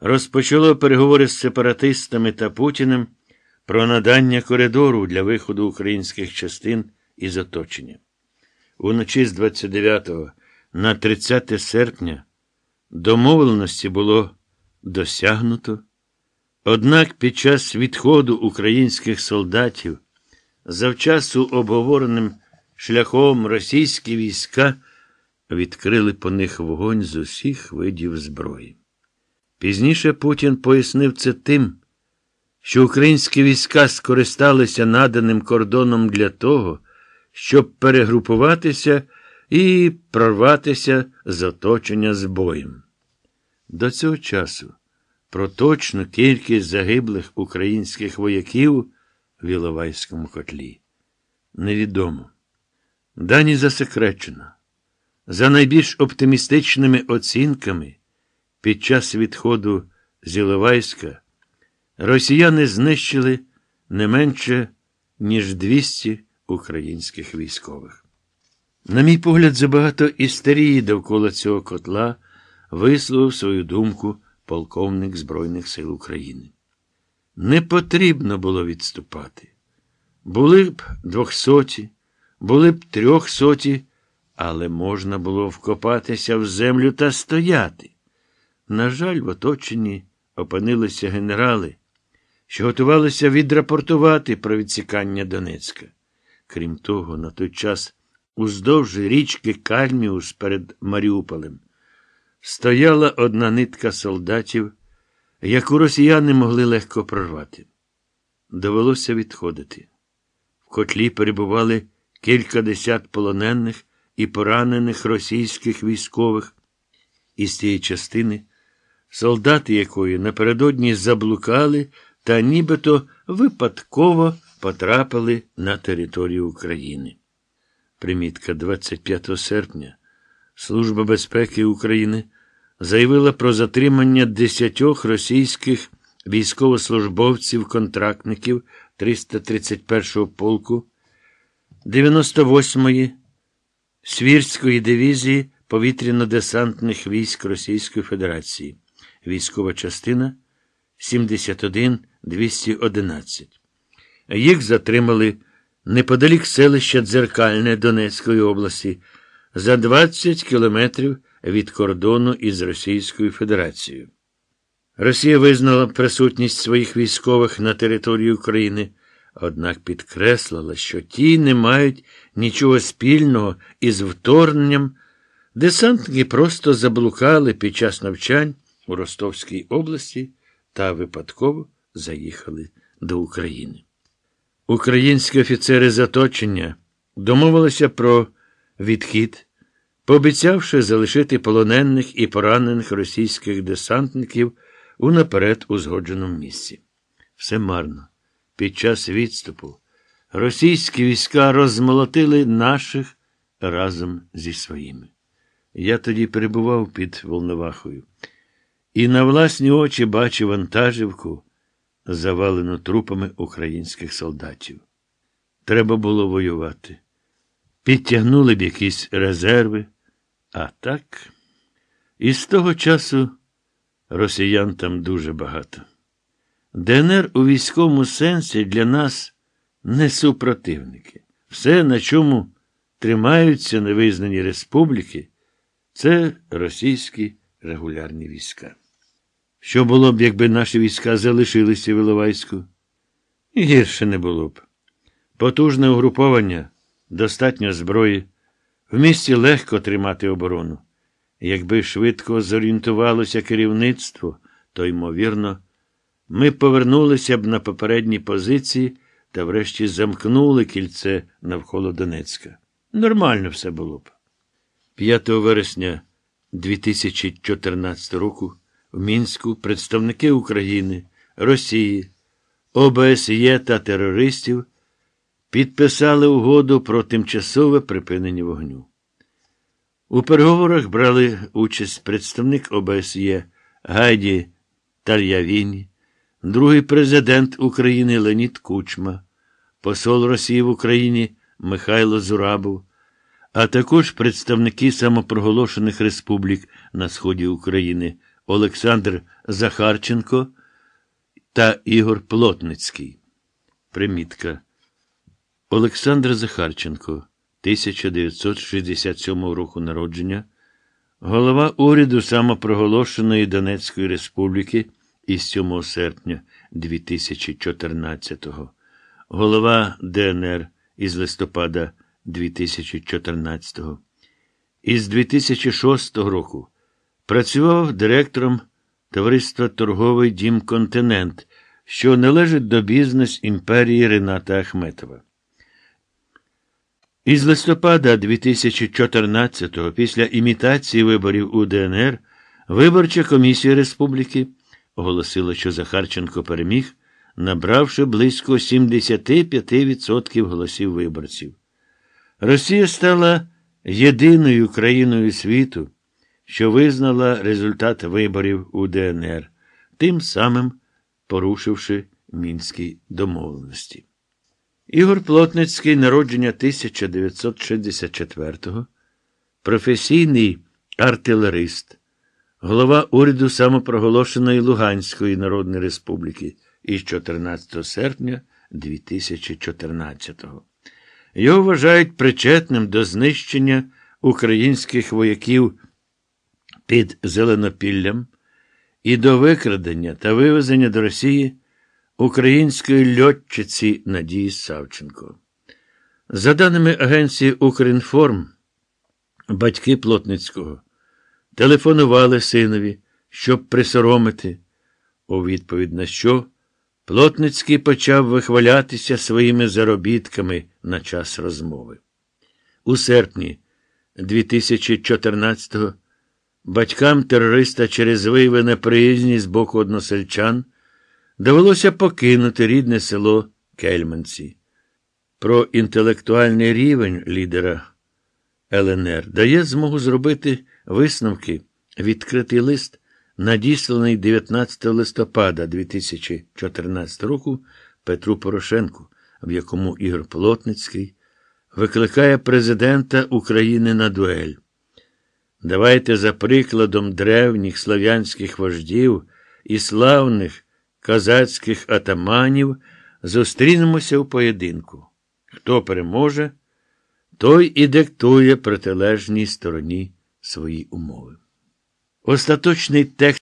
розпочало переговори з сепаратистами та Путіним про надання коридору для виходу українських частин із оточення. Уночі з 29 на 30 серпня домовленості було досягнуто. Однак під час відходу українських солдатів завчасу обговореним шляхом російські війська відкрили по них вогонь з усіх видів зброї. Пізніше Путін пояснив це тим, що українські війська скористалися наданим кордоном для того, щоб перегрупуватися і прорватися з оточення з боєм. До цього часу про точну кількість загиблих українських вояків в Іловайському котлі невідомо. Дані засекречено. За найбільш оптимістичними оцінками. Під час відходу Зіловайська росіяни знищили не менше, ніж 200 українських військових. На мій погляд, забагато істерії довкола цього котла висловив свою думку полковник Збройних сил України. Не потрібно було відступати. Були б двохсоті, були б трьохсоті, але можна було вкопатися в землю та стояти. На жаль, в оточенні опинилися генерали, що готувалися відрапортувати про відсікання Донецька. Крім того, на той час уздовж річки Кальміус перед Маріуполем стояла одна нитка солдатів, яку росіяни могли легко прорвати. Довелося відходити. В котлі перебували кількадесят полонених і поранених російських військових, із цієї частини солдати якої напередодні заблукали та нібито випадково потрапили на територію України. Примітка 25 серпня Служба безпеки України заявила про затримання десятьох російських військовослужбовців-контрактників 331-го полку 98-ї Свірської дивізії повітряно-десантних військ Російської Федерації військова частина 71-211. Їх затримали неподалік селища Дзеркальне Донецької області за 20 кілометрів від кордону із Російською Федерацією. Росія визнала присутність своїх військових на території України, однак підкреслила, що ті не мають нічого спільного із вторгненням. Десантники просто заблукали під час навчань у Ростовській області та випадково заїхали до України. Українські офіцери заточення домовилися про відхід, пообіцявши залишити полонених і поранених російських десантників у наперед узгодженому місці. Все марно. Під час відступу російські війська розмолотили наших разом зі своїми. Я тоді перебував під Волновахою і на власні очі бачив вантажівку, завалену трупами українських солдатів. Треба було воювати. Підтягнули б якісь резерви, а так. І з того часу росіян там дуже багато. ДНР у військовому сенсі для нас не супротивники. Все, на чому тримаються невизнані республіки, це російські регулярні війська. Що було б, якби наші війська залишилися в Іловайську? Гірше не було б. Потужне угруповання, достатньо зброї. В місті легко тримати оборону. Якби швидко зорієнтувалося керівництво, то, ймовірно, ми повернулися б на попередні позиції та врешті замкнули кільце навколо Донецька. Нормально все було б. 5 вересня 2014 року в мінську представники України, Росії, ОБСЄ та терористів підписали угоду про тимчасове припинення вогню. У переговорах брали участь представник ОБСЄ Гайді Тальявіні, другий президент України Леонід Кучма, посол Росії в Україні Михайло Зурабов, а також представники самопроголошених республік на сході України. Олександр Захарченко та Ігор Плотницький. Примітка. Олександр Захарченко, 1967 року народження, голова уряду самопроголошеної Донецької Республіки із 7 серпня 2014-го, голова ДНР із листопада 2014-го. Із 2006 року Працював директором товариства Торговий Дім Континент, що належить до бізнес імперії Рената Ахметова. Із листопада 2014-го, після імітації виборів у ДНР, виборча комісія республіки оголосила, що Захарченко переміг, набравши близько 75% голосів виборців. Росія стала єдиною країною світу що визнала результат виборів у ДНР, тим самим порушивши мінські домовленості. Ігор Плотницький, народження 1964-го, професійний артилерист, голова уряду самопроголошеної Луганської Народної Республіки із 14 серпня 2014-го. Його вважають причетним до знищення українських вояків під Зеленопіллям і до викрадення та вивезення до Росії української льотчиці Надії Савченко. За даними Агенції Укрінформ, батьки Плотницького телефонували синові, щоб присоромити, у відповідь на що. Плотницький почав вихвалятися своїми заробітками на час розмови. У серпні 2014 року. Батькам терориста через вияви неприязні з боку односельчан довелося покинути рідне село Кельманці. Про інтелектуальний рівень лідера ЛНР дає змогу зробити висновки відкритий лист, надісланий 19 листопада 2014 року Петру Порошенку, в якому Ігор Плотницький викликає президента України на дуель. Давайте за прикладом древніх слав'янських вождів і славних казацьких атаманів зустрінемося в поєдинку. Хто переможе, той і диктує протилежній стороні свої умови. Остаточний текст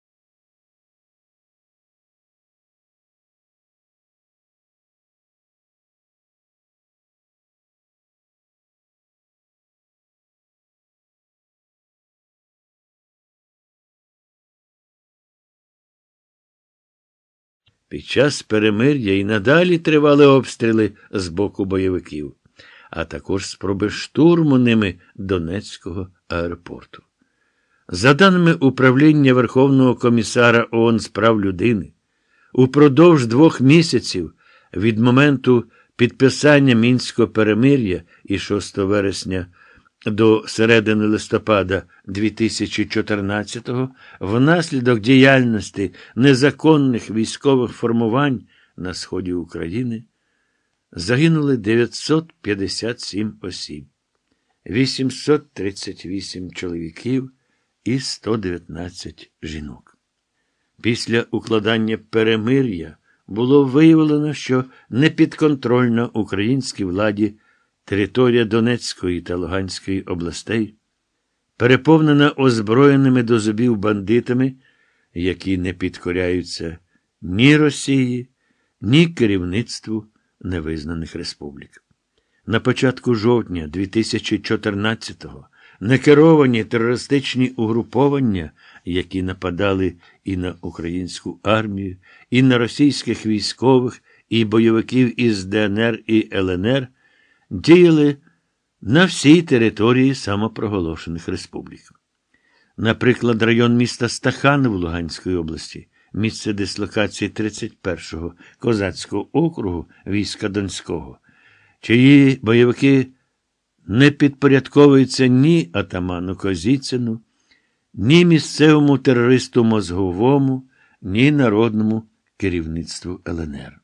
Під час перемир'я і надалі тривали обстріли з боку бойовиків, а також спроби штурму ними Донецького аеропорту. За даними управління Верховного комісара ООН з прав людини, упродовж двох місяців від моменту підписання мінського перемир'я і 6 вересня. До середини листопада 2014-го внаслідок діяльності незаконних військових формувань на сході України загинули 957 осіб, 838 чоловіків і 119 жінок. Після укладання перемир'я було виявлено, що непідконтрольно українській владі. Територія Донецької та Луганської областей переповнена озброєними до зубів бандитами, які не підкоряються ні Росії, ні керівництву невизнаних республік. На початку жовтня 2014-го некеровані терористичні угруповання, які нападали і на українську армію, і на російських військових, і бойовиків із ДНР і ЛНР діяли на всій території самопроголошених республік. Наприклад, район міста Стахан в Луганській області, місце дислокації 31-го Козацького округу війська Донського, чиї бойовики не підпорядковуються ні атаману Козіцину, ні місцевому терористу мозговому, ні народному керівництву ЛНР.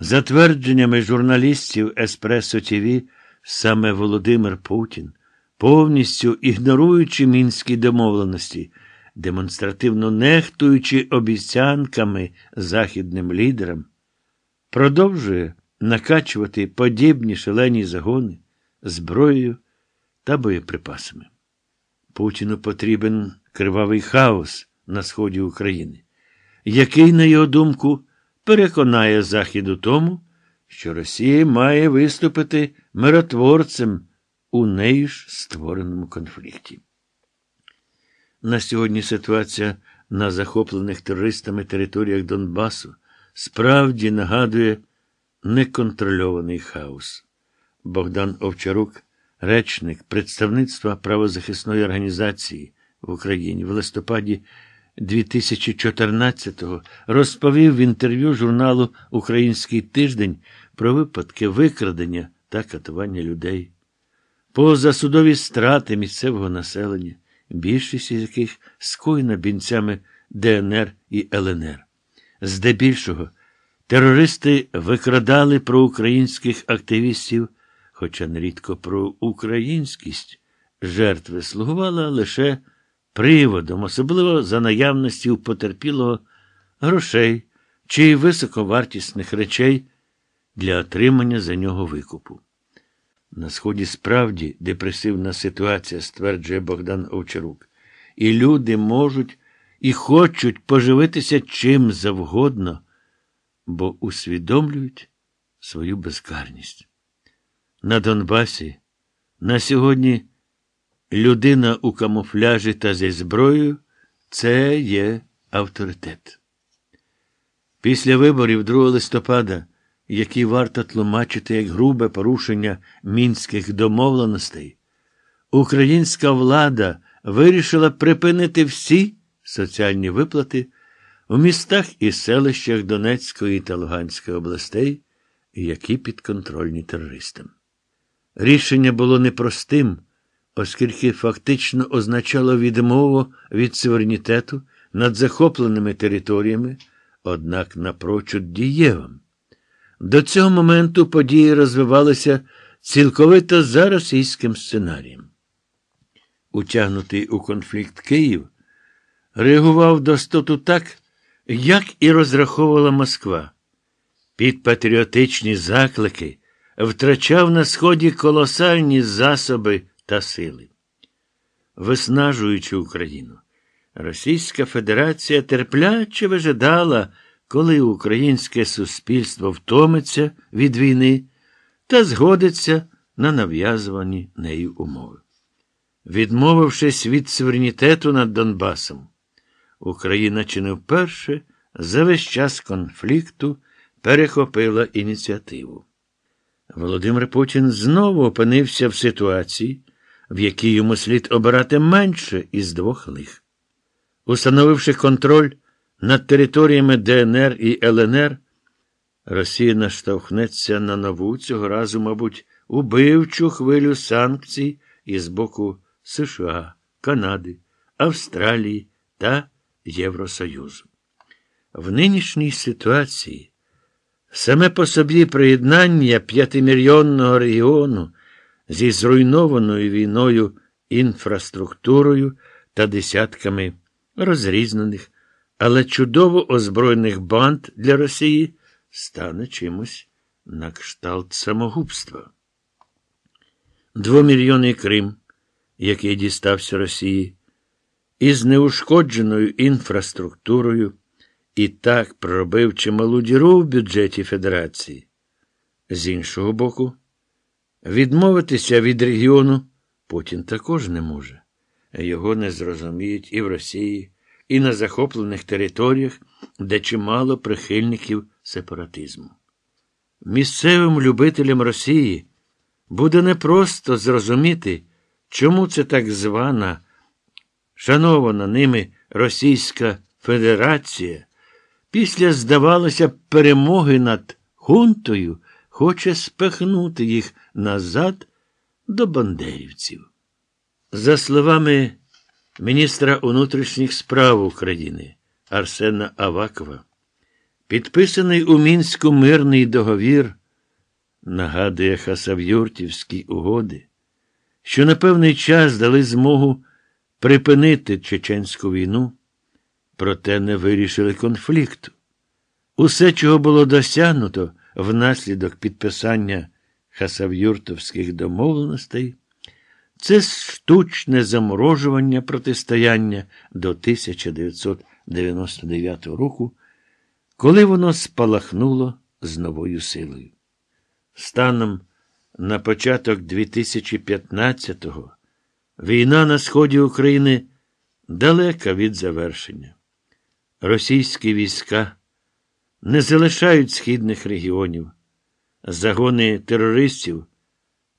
За твердженнями журналістів Еспресо ТВ, саме Володимир Путін, повністю ігноруючи мінські домовленості, демонстративно нехтуючи обіцянками західним лідерам, продовжує накачувати подібні шалені загони зброєю та боєприпасами. Путіну потрібен кривавий хаос на сході України, який, на його думку, переконає Захід у тому, що Росія має виступити миротворцем у неї ж створеному конфлікті. На сьогодні ситуація на захоплених терористами територіях Донбасу справді нагадує неконтрольований хаос. Богдан Овчарук, речник представництва правозахисної організації в Україні в листопаді 2014-го розповів в інтерв'ю журналу Український тиждень про випадки викрадення та катування людей, позасудові страти місцевого населення, більшість із яких скоєна бінцями ДНР і ЛНР. Здебільшого, терористи викрадали проукраїнських активістів, хоча нерідко про українськість жертви слугувала лише приводом, особливо за наявності у потерпілого грошей чи високовартісних речей для отримання за нього викупу. На сході справді депресивна ситуація, стверджує Богдан Овчарук, і люди можуть і хочуть поживитися чим завгодно, бо усвідомлюють свою безкарність. На Донбасі на сьогодні людина у камуфляжі та зі зброєю це є авторитет. Після виборів 2 листопада, які варто тлумачити як грубе порушення мінських домовленостей, українська влада вирішила припинити всі соціальні виплати у містах і селищах Донецької та Луганської областей, які підконтрольні терористам. Рішення було непростим оскільки фактично означало відмову від суверенітету над захопленими територіями, однак напрочуд дієвим. До цього моменту події розвивалися цілковито за російським сценарієм. Утягнутий у конфлікт Київ реагував до стоту так, як і розраховувала Москва. Під патріотичні заклики втрачав на сході колосальні засоби та сили. Виснажуючи Україну, Російська Федерація терпляче вижидала, коли українське суспільство втомиться від війни та згодиться на нав'язувані нею умови. Відмовившись від суверенітету над Донбасом, Україна чи не вперше за весь час конфлікту перехопила ініціативу. Володимир Путін знову опинився в ситуації, в якій йому слід обирати менше із двох лих. Установивши контроль над територіями ДНР і ЛНР, Росія наштовхнеться на нову цього разу, мабуть, убивчу хвилю санкцій із боку США, Канади, Австралії та Євросоюзу. В нинішній ситуації саме по собі приєднання п'ятимільйонного регіону зі зруйнованою війною інфраструктурою та десятками розрізнених, але чудово озброєних банд для Росії стане чимось на кшталт самогубства. Двомільйонний Крим, який дістався Росії, із неушкодженою інфраструктурою і так проробив чималу діру в бюджеті Федерації. З іншого боку, Відмовитися від регіону Путін також не може. Його не зрозуміють і в Росії, і на захоплених територіях, де чимало прихильників сепаратизму. Місцевим любителям Росії буде непросто зрозуміти, чому це так звана, шанована ними Російська Федерація після, здавалося, перемоги над хунтою хоче спихнути їх назад до бандерівців. За словами міністра внутрішніх справ України Арсена Авакова, підписаний у мінську мирний договір, нагадує Хасав'юртівські угоди, що на певний час дали змогу припинити чеченську війну, проте не вирішили конфлікту. Усе, чого було досягнуто, внаслідок підписання хасав'юртовських домовленостей, це штучне заморожування протистояння до 1999 року, коли воно спалахнуло з новою силою. Станом на початок 2015-го війна на сході України далека від завершення. Російські війська не залишають східних регіонів. Загони терористів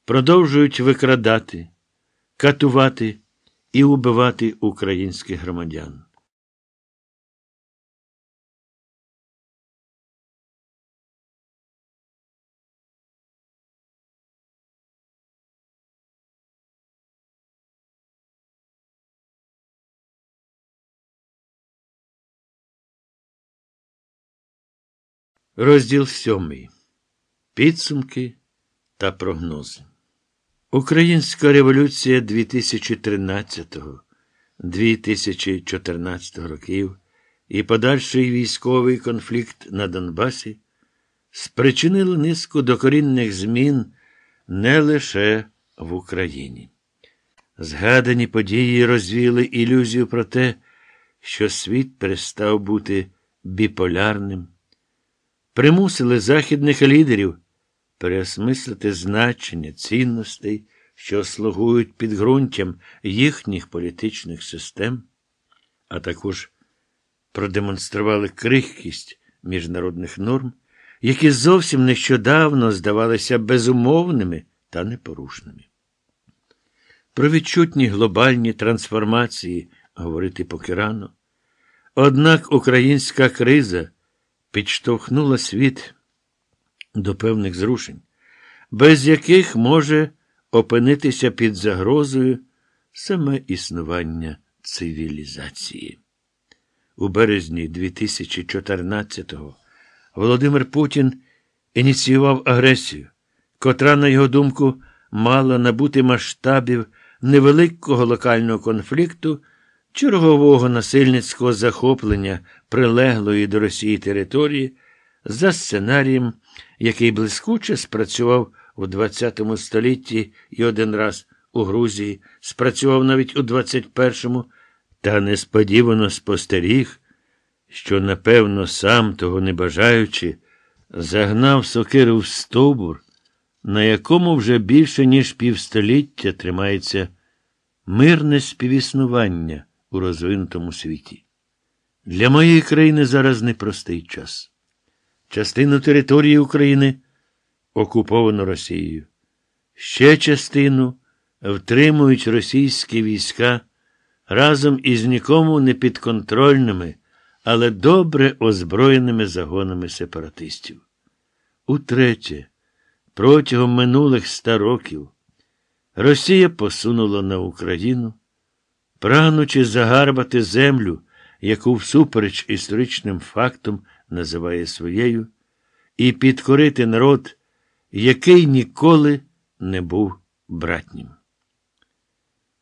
продовжують викрадати, катувати і убивати українських громадян. Розділ сьомий. Підсумки та прогнози. Українська революція 2013 2014 років і подальший військовий конфлікт на Донбасі спричинили низку докорінних змін не лише в Україні. Згадані події розвіли ілюзію про те, що світ перестав бути біполярним примусили західних лідерів переосмислити значення цінностей, що слугують підґрунтям їхніх політичних систем, а також продемонстрували крихкість міжнародних норм, які зовсім нещодавно здавалися безумовними та непорушними. Про відчутні глобальні трансформації говорити поки рано. Однак українська криза підштовхнула світ до певних зрушень, без яких може опинитися під загрозою саме існування цивілізації. У березні 2014-го Володимир Путін ініціював агресію, котра, на його думку, мала набути масштабів невеликого локального конфлікту чергового насильницького захоплення прилеглої до Росії території за сценарієм, який блискуче спрацював у ХХ столітті і один раз у Грузії, спрацював навіть у 21-му, та несподівано спостеріг, що, напевно, сам того не бажаючи, загнав сокиру в стовбур, на якому вже більше ніж півстоліття тримається мирне співіснування у розвинутому світі. Для моєї країни зараз непростий час. Частину території України окуповано Росією. Ще частину втримують російські війська разом із нікому не підконтрольними, але добре озброєними загонами сепаратистів. Утретє, протягом минулих ста років Росія посунула на Україну прагнучи загарбати землю, яку всупереч історичним фактам називає своєю, і підкорити народ, який ніколи не був братнім.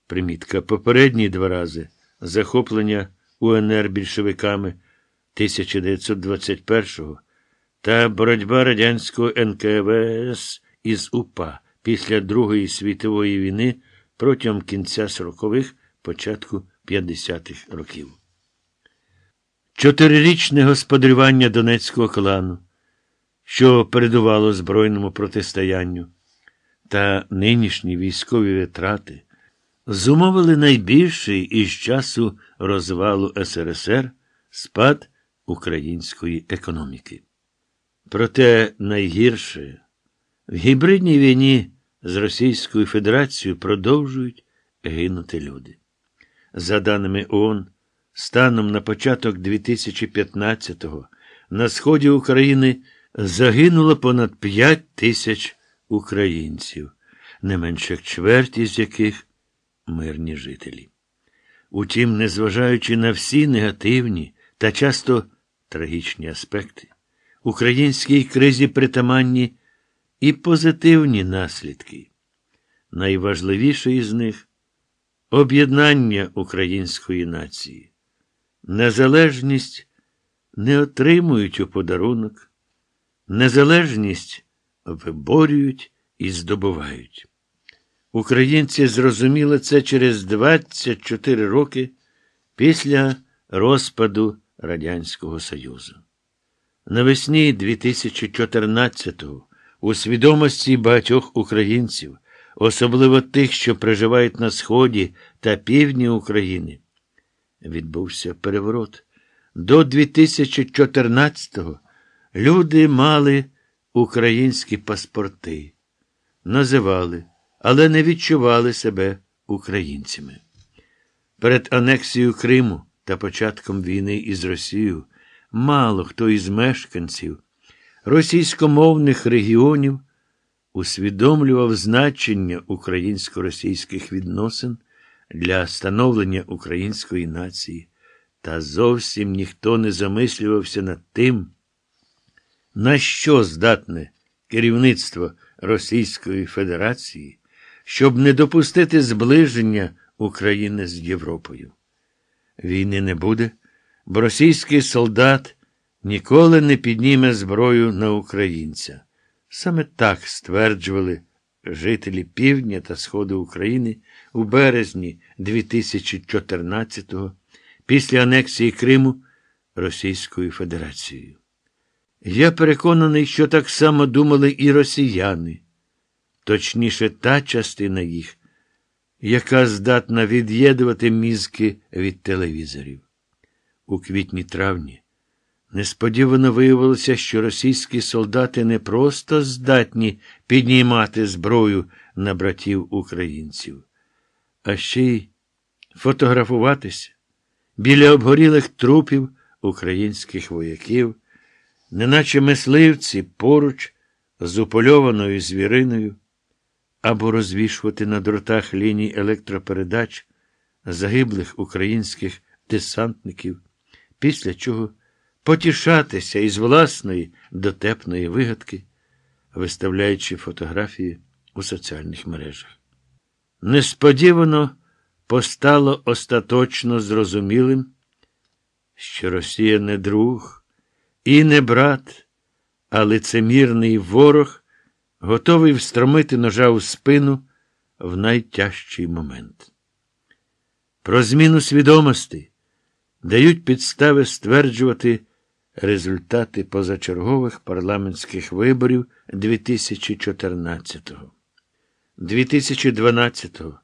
Примітка попередні два рази захоплення УНР більшовиками 1921-го та боротьба радянського НКВС із УПА після Другої світової війни протягом кінця 40-х початку 50-х років. Чотирирічне господарювання донецького клану, що передувало збройному протистоянню, та нинішні військові витрати зумовили найбільший із часу розвалу СРСР спад української економіки. Проте найгірше в гібридній війні з Російською Федерацією продовжують гинути люди. За даними ООН, станом на початок 2015-го на сході України загинуло понад 5 тисяч українців, не менше чверті з яких мирні жителі. Утім, незважаючи на всі негативні та часто трагічні аспекти, українській кризі притаманні і позитивні наслідки. Найважливіший із них об'єднання української нації. Незалежність не отримують у подарунок, незалежність виборюють і здобувають. Українці зрозуміли це через 24 роки після розпаду Радянського Союзу. Навесні 2014-го у свідомості багатьох українців особливо тих, що проживають на сході та півдні України. Відбувся переворот. До 2014-го люди мали українські паспорти, називали, але не відчували себе українцями. Перед анексією Криму та початком війни із Росією мало хто із мешканців російськомовних регіонів усвідомлював значення українсько-російських відносин для становлення української нації, та зовсім ніхто не замислювався над тим, на що здатне керівництво Російської Федерації, щоб не допустити зближення України з Європою. Війни не буде, бо російський солдат ніколи не підніме зброю на українця. Саме так стверджували жителі півдня та сходу України у березні 2014-го після анексії Криму Російською Федерацією. Я переконаний, що так само думали і росіяни, точніше, та частина їх, яка здатна від'єдувати мізки від телевізорів. У квітні травні. Несподівано виявилося, що російські солдати не просто здатні піднімати зброю на братів українців, а ще й фотографуватися біля обгорілих трупів українських вояків, неначе мисливці поруч з упольованою звіриною, або розвішувати на дротах ліній електропередач загиблих українських десантників, після чого потішатися із власної дотепної вигадки, виставляючи фотографії у соціальних мережах. Несподівано постало остаточно зрозумілим, що Росія не друг і не брат, а лицемірний ворог, готовий встромити ножа у спину в найтяжчий момент. Про зміну свідомості дають підстави стверджувати результати позачергових парламентських виборів 2014-го. 2012-го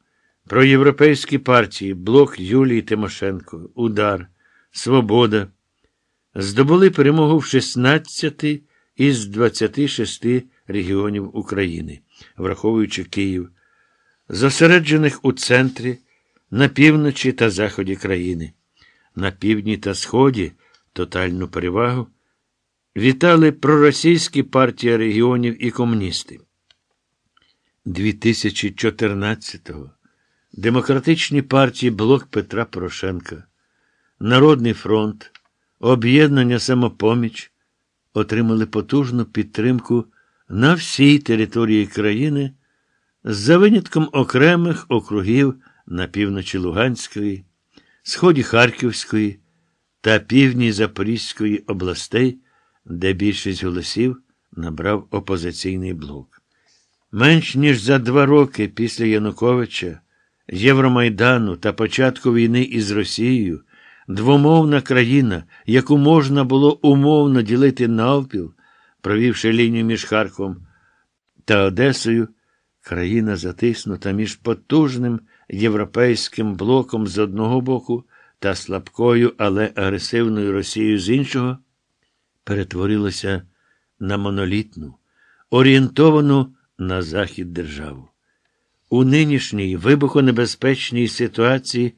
проєвропейські партії Блок Юлії Тимошенко, Удар, Свобода здобули перемогу в 16 із 26 регіонів України, враховуючи Київ, зосереджених у центрі, на півночі та заході країни, на півдні та сході тотальну перевагу, вітали проросійські партії регіонів і комуністи. 2014-го демократичні партії Блок Петра Порошенка, Народний фронт, Об'єднання Самопоміч отримали потужну підтримку на всій території країни за винятком окремих округів на півночі Луганської, сході Харківської та півдні Запорізької областей, де більшість голосів набрав опозиційний блок. Менш ніж за два роки після Януковича, Євромайдану та початку війни із Росією, двомовна країна, яку можна було умовно ділити навпіл, провівши лінію між Харковом та Одесою, країна затиснута між потужним європейським блоком з одного боку та слабкою, але агресивною Росією з іншого перетворилася на монолітну, орієнтовану на захід державу. У нинішній вибухонебезпечній ситуації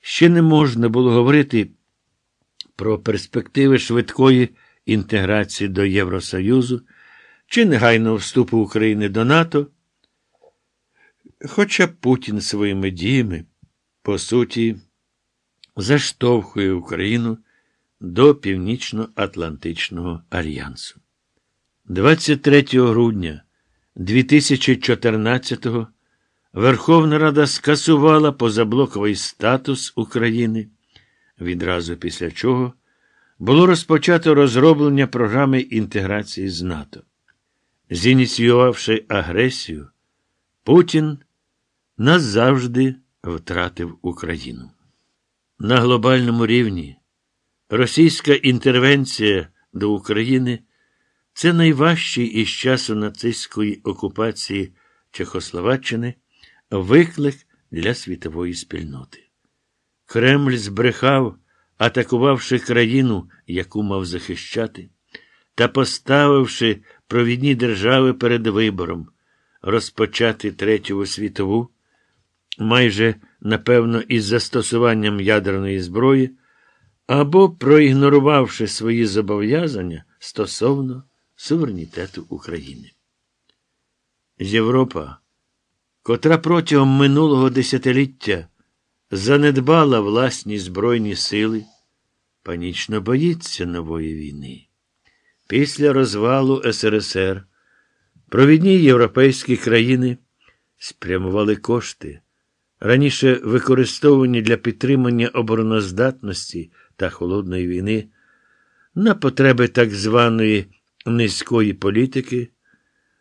ще не можна було говорити про перспективи швидкої інтеграції до Євросоюзу чи негайного вступу України до НАТО. Хоча Путін своїми діями, по суті, заштовхує Україну до Північно-Атлантичного альянсу. 23 грудня 2014-го Верховна Рада скасувала позаблоковий статус України, відразу після чого було розпочато розроблення програми інтеграції з НАТО. Зініціювавши агресію, Путін назавжди втратив Україну на глобальному рівні. Російська інтервенція до України це найважчий із часу нацистської окупації Чехословаччини виклик для світової спільноти. Кремль збрехав, атакувавши країну, яку мав захищати, та поставивши провідні держави перед вибором розпочати Третю світову майже напевно, із застосуванням ядерної зброї, або проігнорувавши свої зобов'язання стосовно суверенітету України. Європа, котра протягом минулого десятиліття занедбала власні збройні сили, панічно боїться нової війни. Після розвалу СРСР провідні європейські країни спрямували кошти раніше використовувані для підтримання обороноздатності та холодної війни, на потреби так званої низької політики,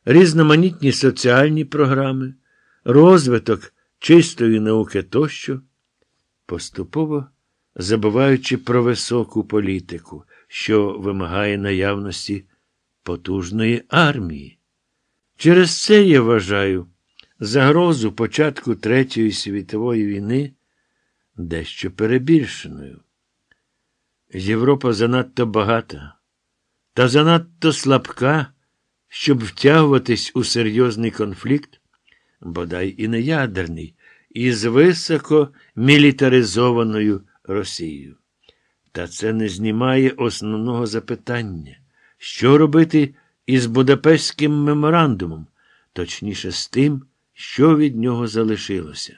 різноманітні соціальні програми, розвиток чистої науки тощо, поступово забуваючи про високу політику, що вимагає наявності потужної армії. Через це я вважаю загрозу початку Третьої світової війни дещо перебільшеною. Європа занадто багата та занадто слабка, щоб втягуватись у серйозний конфлікт, бодай і не ядерний, із високо мілітаризованою Росією. Та це не знімає основного запитання, що робити із Будапештським меморандумом, точніше, з тим, що від нього залишилося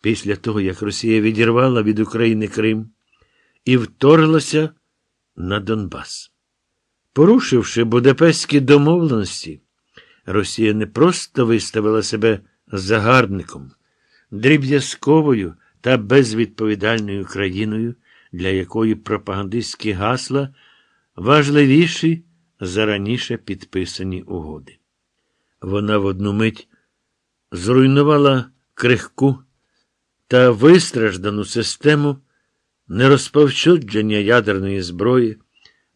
після того, як Росія відірвала від України Крим і вторглася на Донбас. Порушивши Будапештські домовленості, Росія не просто виставила себе загарбником, дріб'язковою та безвідповідальною країною, для якої пропагандистські гасла важливіші за раніше підписані угоди. Вона в одну мить зруйнувала крихку та вистраждану систему нерозповчудження ядерної зброї,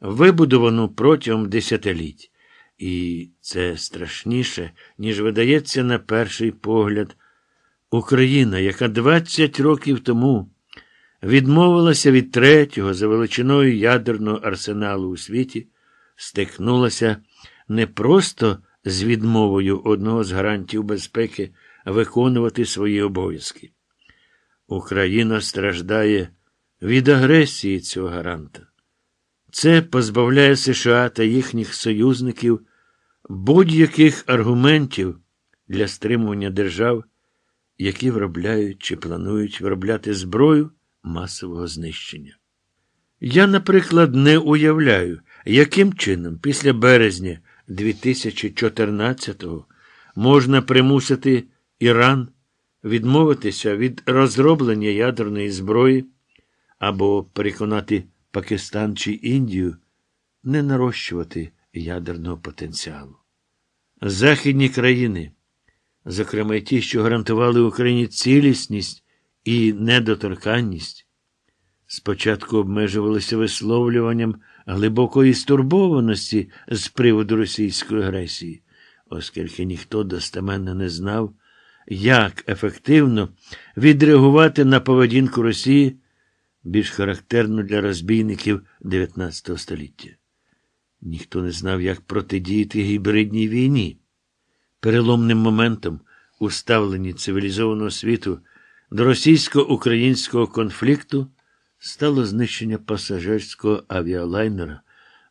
вибудовану протягом десятиліть. І це страшніше, ніж видається на перший погляд. Україна, яка 20 років тому відмовилася від третього за величиною ядерного арсеналу у світі, стикнулася не просто з відмовою одного з гарантів безпеки виконувати свої обов'язки. Україна страждає від агресії цього гаранта. Це позбавляє США та їхніх союзників будь-яких аргументів для стримування держав, які виробляють чи планують виробляти зброю масового знищення. Я, наприклад, не уявляю, яким чином після березня 2014-го можна примусити Іран відмовитися від розроблення ядерної зброї або переконати Пакистан чи Індію не нарощувати ядерного потенціалу. Західні країни, зокрема ті, що гарантували Україні цілісність і недоторканність, спочатку обмежувалися висловлюванням глибокої стурбованості з приводу російської агресії, оскільки ніхто достеменно не знав, як ефективно відреагувати на поведінку Росії більш характерну для розбійників 19 століття. Ніхто не знав, як протидіяти гібридній війні. Переломним моментом у ставленні цивілізованого світу до російсько-українського конфлікту стало знищення пасажирського авіалайнера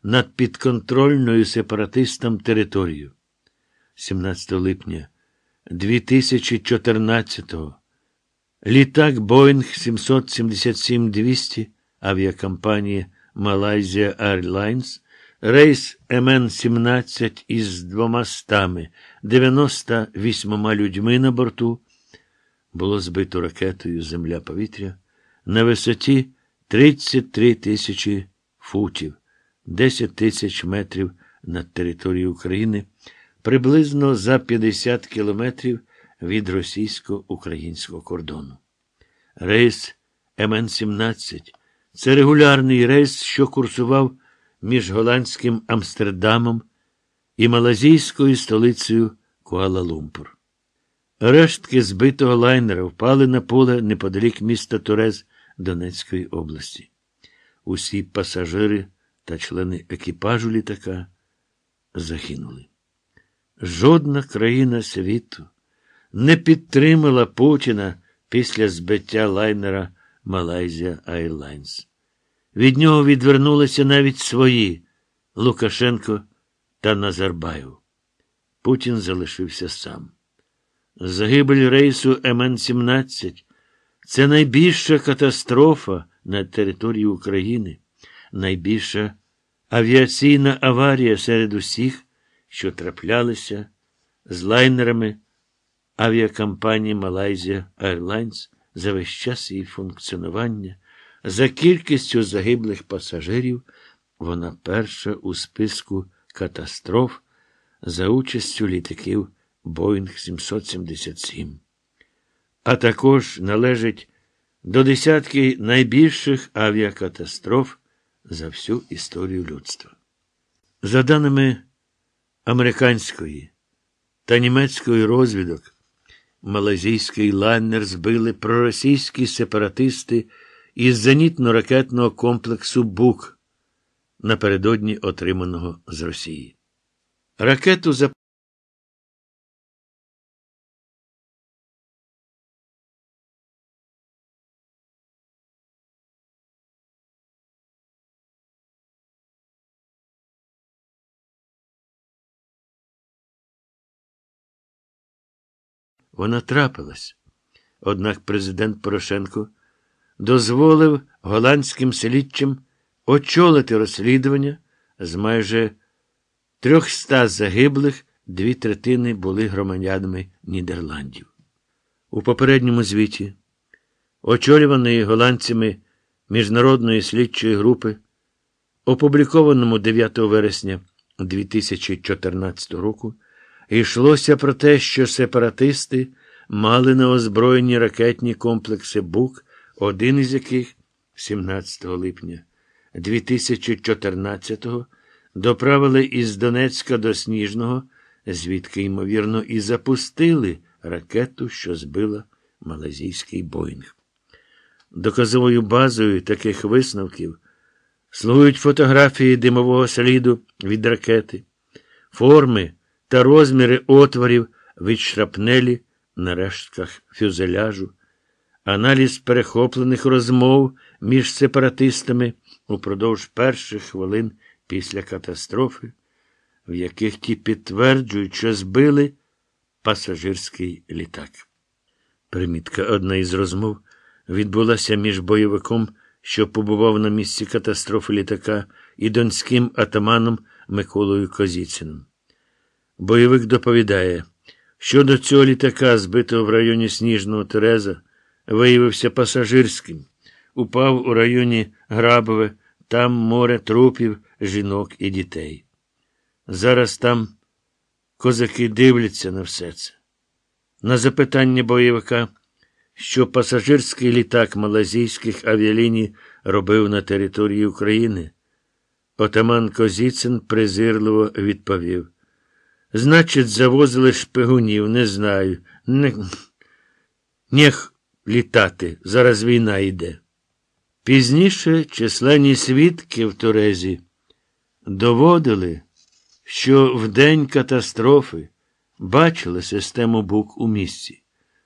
над підконтрольною сепаратистам територією. 17 липня 2014-го літак Боїнг 777-200 авіакомпанії Malaysia Airlines рейс МН-17 із 298 людьми на борту було збито ракетою Земля повітря на висоті 33 тисячі футів, 10 тисяч метрів над територією України, приблизно за 50 кілометрів від російсько-українського кордону. Рейс ем МН-17 це регулярний рейс, що курсував між голландським Амстердамом і малазійською столицею Куала-Лумпур. Рештки збитого лайнера впали на поле неподалік міста Турез. Донецької області. Усі пасажири та члени екіпажу літака загинули. Жодна країна світу не підтримала Путіна після збиття лайнера Малайзія Айлайнс. Від нього відвернулися навіть свої Лукашенко та Назарбаєв. Путін залишився сам. Загибель рейсу МН-17 це найбільша катастрофа на території України, найбільша авіаційна аварія серед усіх, що траплялися з лайнерами авіакомпанії Малайзія Airlines за весь час її функціонування. За кількістю загиблих пасажирів, вона перша у списку катастроф за участю літаків Боїнг 777 а також належить до десятки найбільших авіакатастроф за всю історію людства. За даними американської та німецької розвідок, малазійський лайнер збили проросійські сепаратисти із зенітно-ракетного комплексу БУК напередодні отриманого з Росії. Ракету вона трапилась. Однак президент Порошенко дозволив голландським слідчим очолити розслідування з майже 300 загиблих дві третини були громадянами Нідерландів. У попередньому звіті, очолюваної голландцями міжнародної слідчої групи, опублікованому 9 вересня 2014 року. Йшлося про те, що сепаратисти мали на озброєні ракетні комплекси БУК, один із яких 17 липня 2014-го доправили із Донецька до Сніжного, звідки, ймовірно, і запустили ракету, що збила малазійський Боїнг. Доказовою базою таких висновків слугують фотографії димового сліду від ракети, форми та розміри отворів від шрапнелі на рештках фюзеляжу, аналіз перехоплених розмов між сепаратистами упродовж перших хвилин після катастрофи, в яких ті підтверджують, що збили пасажирський літак. Примітка одна із розмов відбулася між бойовиком, що побував на місці катастрофи літака, і донським атаманом Миколою Козіциним. Бойовик доповідає, щодо цього літака, збитого в районі Сніжного Тереза, виявився пасажирським, упав у районі Грабове, там море трупів, жінок і дітей. Зараз там козаки дивляться на все це. На запитання бойовика, що пасажирський літак малазійських авіаліній робив на території України, отаман Козіцин презирливо відповів. Значить, завозили шпигунів, не знаю. Не... Нех літати, зараз війна йде. Пізніше численні свідки в Турезі доводили, що в день катастрофи бачили систему бук у місці.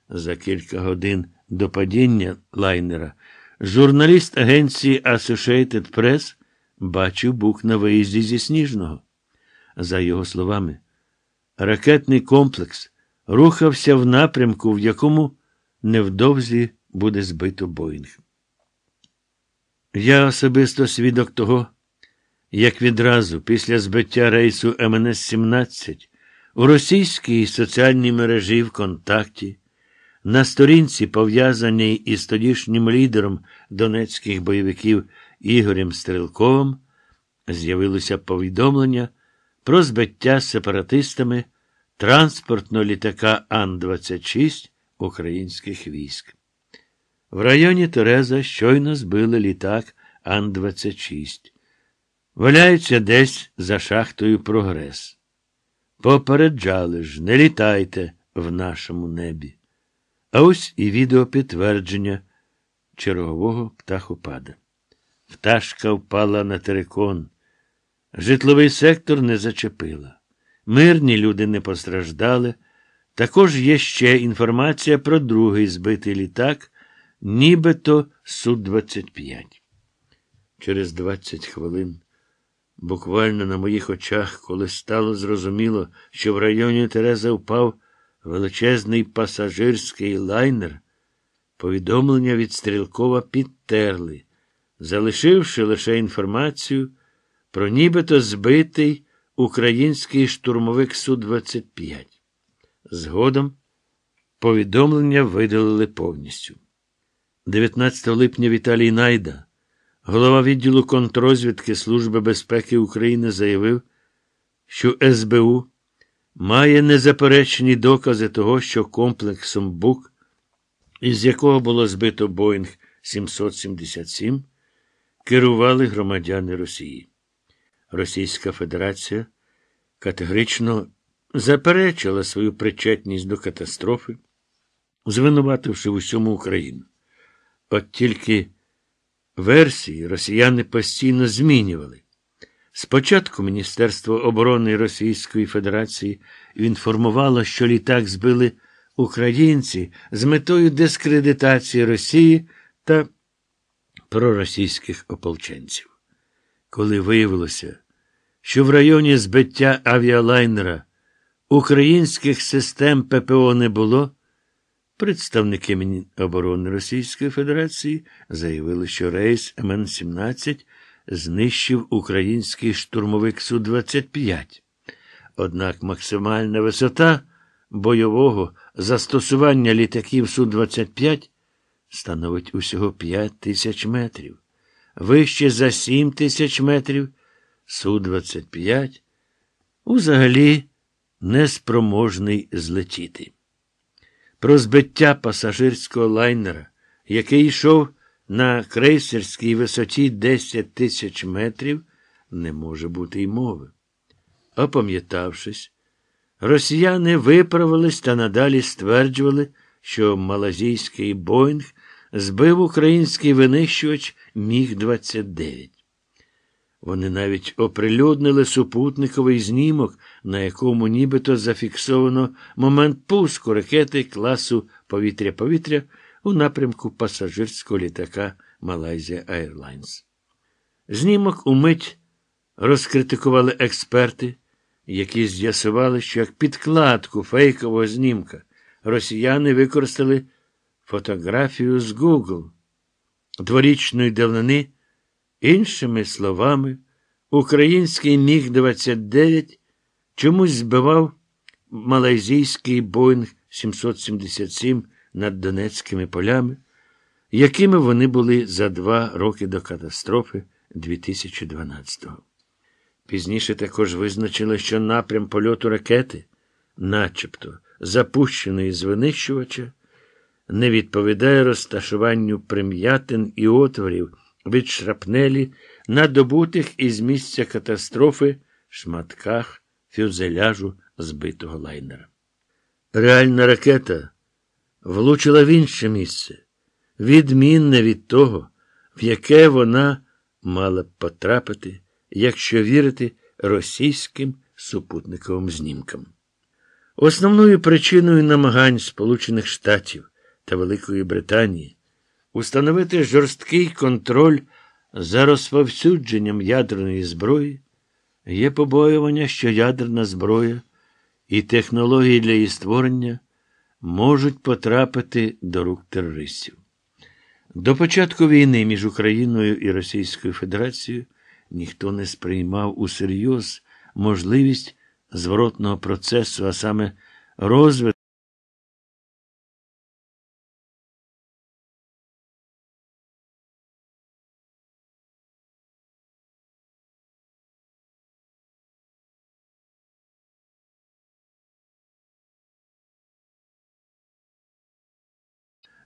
За кілька годин до падіння лайнера журналіст агенції Associated Press бачив бук на виїзді зі Сніжного. За його словами, Ракетний комплекс рухався в напрямку, в якому невдовзі буде збито Боїнг. Я особисто свідок того, як відразу після збиття рейсу МНС 17 у російській соціальній мережі ВКонтакті на сторінці, пов'язаній із тодішнім лідером донецьких бойовиків Ігорем Стрелковим, з'явилося повідомлення про збиття сепаратистами транспортного літака Ан-26 українських військ. В районі Тереза щойно збили літак Ан-26. Валяється десь за шахтою прогрес. Попереджали ж, не літайте в нашому небі. А ось і відео підтвердження чергового птахопада. Пташка впала на терикон. Житловий сектор не зачепила. Мирні люди не постраждали. Також є ще інформація про другий збитий літак, нібито Су-25. Через 20 хвилин, буквально на моїх очах, коли стало зрозуміло, що в районі Тереза впав величезний пасажирський лайнер, повідомлення від Стрілкова підтерли, залишивши лише інформацію про нібито збитий український штурмовик Су-25. Згодом повідомлення видалили повністю. 19 липня Віталій Найда, голова відділу контрозвідки Служби безпеки України, заявив, що СБУ має незаперечні докази того, що комплексом БУК, із якого було збито Боїнг 777, керували громадяни Росії. Російська Федерація категорично заперечила свою причетність до катастрофи, звинувативши в усьому Україну. От тільки версії росіяни постійно змінювали. Спочатку Міністерство оборони Російської Федерації інформувало, що літак збили українці з метою дискредитації Росії та проросійських ополченців коли виявилося, що в районі збиття авіалайнера українських систем ППО не було, представники Міноборони Російської Федерації заявили, що рейс МН-17 знищив український штурмовик Су-25. Однак максимальна висота бойового застосування літаків Су-25 становить усього 5 тисяч метрів вище за 7 тисяч метрів, Су-25, узагалі неспроможний злетіти. Про збиття пасажирського лайнера, який йшов на крейсерській висоті 10 тисяч метрів, не може бути й мови. Опам'ятавшись, росіяни виправились та надалі стверджували, що малазійський Боїнг збив український винищувач Міг 29. Вони навіть оприлюднили супутниковий знімок, на якому нібито зафіксовано момент пуску ракети класу повітря-повітря у напрямку пасажирського літака Малайзія Airlines. Знімок умить розкритикували експерти, які з'ясували, що як підкладку фейкового знімка росіяни використали фотографію з Гугл, дворічної давнини, іншими словами, український міг 29 чомусь збивав малайзійський Боїнг 777 над Донецькими полями, якими вони були за два роки до катастрофи 2012-го. Пізніше також визначили, що напрям польоту ракети, начебто запущеної з винищувача, не відповідає розташуванню прим'ятин і отворів від шрапнелі на добутих із місця катастрофи шматках фюзеляжу збитого лайнера. Реальна ракета влучила в інше місце, відмінне від того, в яке вона мала б потрапити, якщо вірити російським супутниковим знімкам. Основною причиною намагань Сполучених Штатів та Великої Британії, установити жорсткий контроль за розповсюдженням ядерної зброї, є побоювання, що ядерна зброя і технології для її створення можуть потрапити до рук терористів. До початку війни між Україною і Російською Федерацією ніхто не сприймав усерйоз можливість зворотного процесу, а саме розвитку.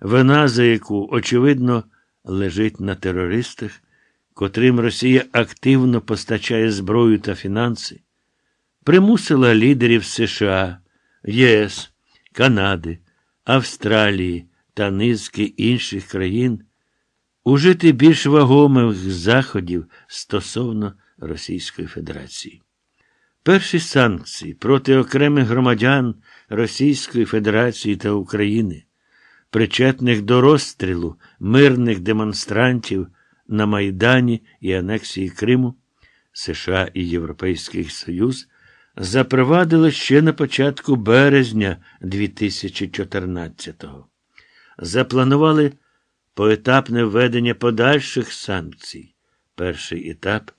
вина за яку, очевидно, лежить на терористах, котрим Росія активно постачає зброю та фінанси, примусила лідерів США, ЄС, Канади, Австралії та низки інших країн ужити більш вагомих заходів стосовно Російської Федерації. Перші санкції проти окремих громадян Російської Федерації та України причетних до розстрілу мирних демонстрантів на Майдані і анексії Криму, США і Європейський Союз запровадили ще на початку березня 2014-го. Запланували поетапне введення подальших санкцій. Перший етап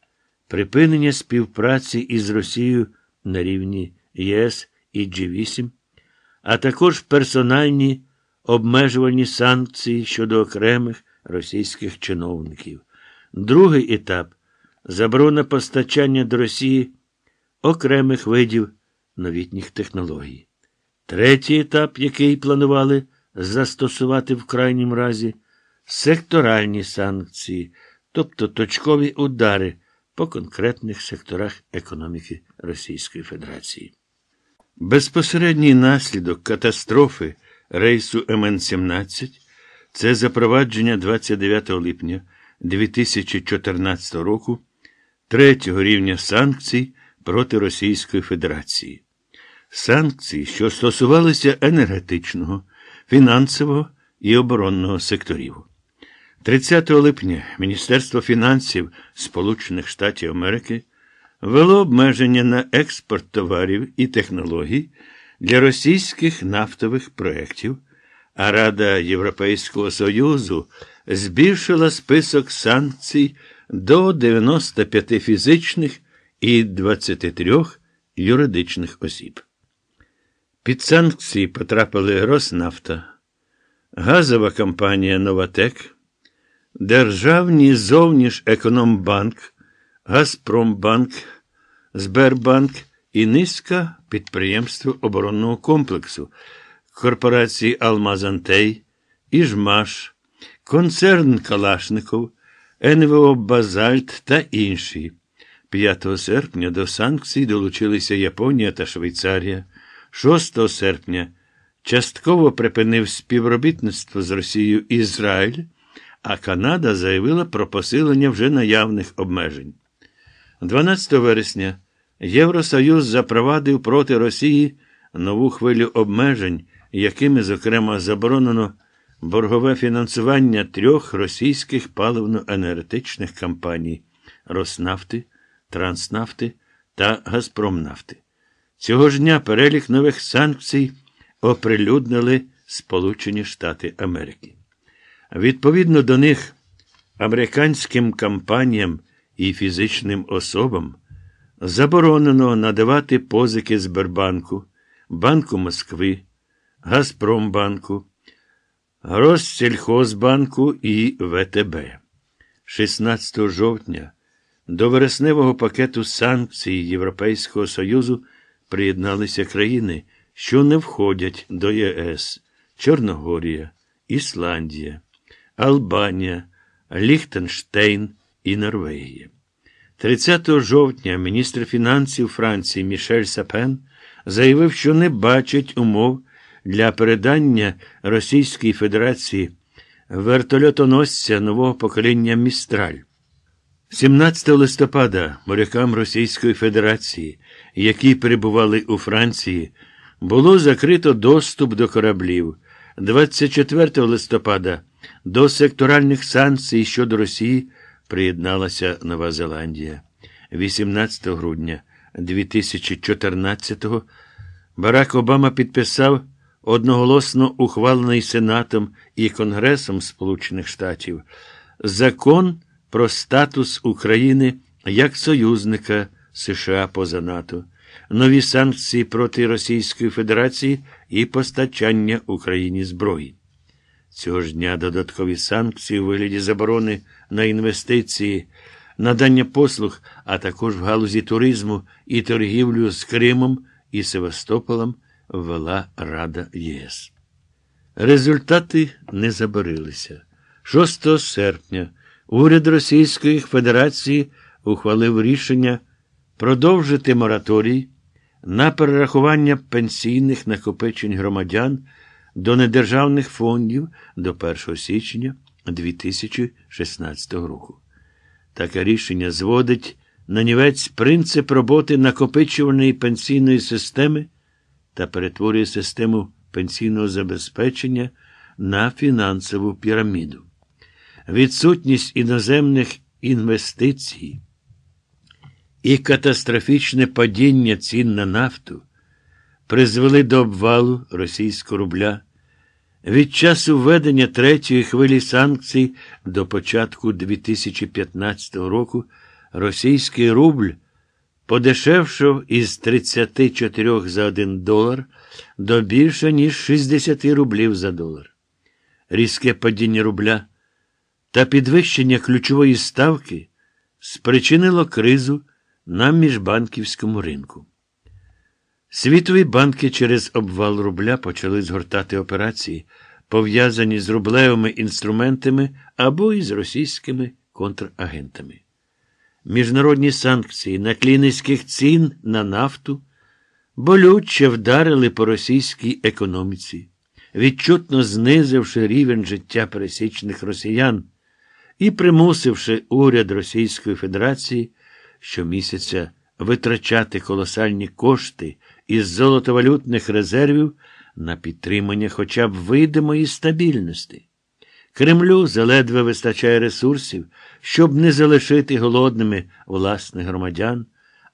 припинення співпраці із Росією на рівні ЄС і G8, а також персональні обмежувальні санкції щодо окремих російських чиновників. Другий етап заборона постачання до Росії окремих видів новітніх технологій. Третій етап, який планували застосувати в крайнім разі, секторальні санкції, тобто точкові удари по конкретних секторах економіки Російської Федерації. Безпосередній наслідок катастрофи рейсу МН-17 це запровадження 29 липня 2014 року третього рівня санкцій проти Російської Федерації. Санкції, що стосувалися енергетичного, фінансового і оборонного секторів. 30 липня Міністерство фінансів Сполучених Штатів Америки ввело обмеження на експорт товарів і технологій для російських нафтових проєктів, а Рада Європейського Союзу збільшила список санкцій до 95 фізичних і 23 юридичних осіб. Під санкції потрапили Роснафта, газова компанія Новатек, Державні зовніш-Економбанк, Газпромбанк, Сбербанк і низка підприємств оборонного комплексу, корпорації Алмазантей, Іжмаш, концерн Калашников, НВО Базальт та інші. 5 серпня до санкцій долучилися Японія та Швейцарія. 6 серпня частково припинив співробітництво з Росією Ізраїль, а Канада заявила про посилення вже наявних обмежень. 12 вересня. Євросоюз запровадив проти Росії нову хвилю обмежень, якими, зокрема, заборонено боргове фінансування трьох російських паливно-енергетичних компаній Роснафти, Транснафти та Газпромнафти. Цього ж дня перелік нових санкцій оприлюднили Сполучені Штати Америки. Відповідно до них американським компаніям і фізичним особам. Заборонено надавати позики Сбербанку, Банку Москви, Газпромбанку, Гроссільхозбанку і ВТБ. 16 жовтня до вересневого пакету санкцій Європейського Союзу приєдналися країни, що не входять до ЄС: Чорногорія, Ісландія, Албанія, Ліхтенштейн і Норвегія. 30 жовтня міністр фінансів Франції Мішель Сапен заявив, що не бачить умов для передання Російській Федерації вертольотоносця нового покоління Містраль. 17 листопада морякам Російської Федерації, які перебували у Франції, було закрито доступ до кораблів. 24 листопада до секторальних санкцій щодо Росії приєдналася Нова Зеландія. 18 грудня 2014-го Барак Обама підписав одноголосно ухвалений Сенатом і Конгресом Сполучених Штатів закон про статус України як союзника США поза НАТО, нові санкції проти Російської Федерації і постачання Україні зброї. Цього ж дня додаткові санкції у вигляді заборони на інвестиції, надання послуг, а також в галузі туризму і торгівлю з Кримом і Севастополем ввела Рада ЄС. Результати не забарилися. 6 серпня уряд Російської Федерації ухвалив рішення продовжити мораторій на перерахування пенсійних накопичень громадян до недержавних фондів до 1 січня 2016 року. Таке рішення зводить на нівець принцип роботи накопичуваної пенсійної системи та перетворює систему пенсійного забезпечення на фінансову піраміду. Відсутність іноземних інвестицій і катастрофічне падіння цін на нафту призвели до обвалу російського рубля. Від часу введення третьої хвилі санкцій до початку 2015 року російський рубль подешевшов із 34 за 1 долар до більше ніж 60 рублів за долар. Різке падіння рубля та підвищення ключової ставки спричинило кризу на міжбанківському ринку. Світові банки через обвал рубля почали згортати операції, пов'язані з рублевими інструментами або із російськими контрагентами. Міжнародні санкції на тлі низьких цін на нафту болюче вдарили по російській економіці, відчутно знизивши рівень життя пересічних росіян і примусивши уряд Російської Федерації щомісяця витрачати колосальні кошти із золотовалютних резервів на підтримання хоча б видимої стабільності. Кремлю заледве вистачає ресурсів, щоб не залишити голодними власних громадян,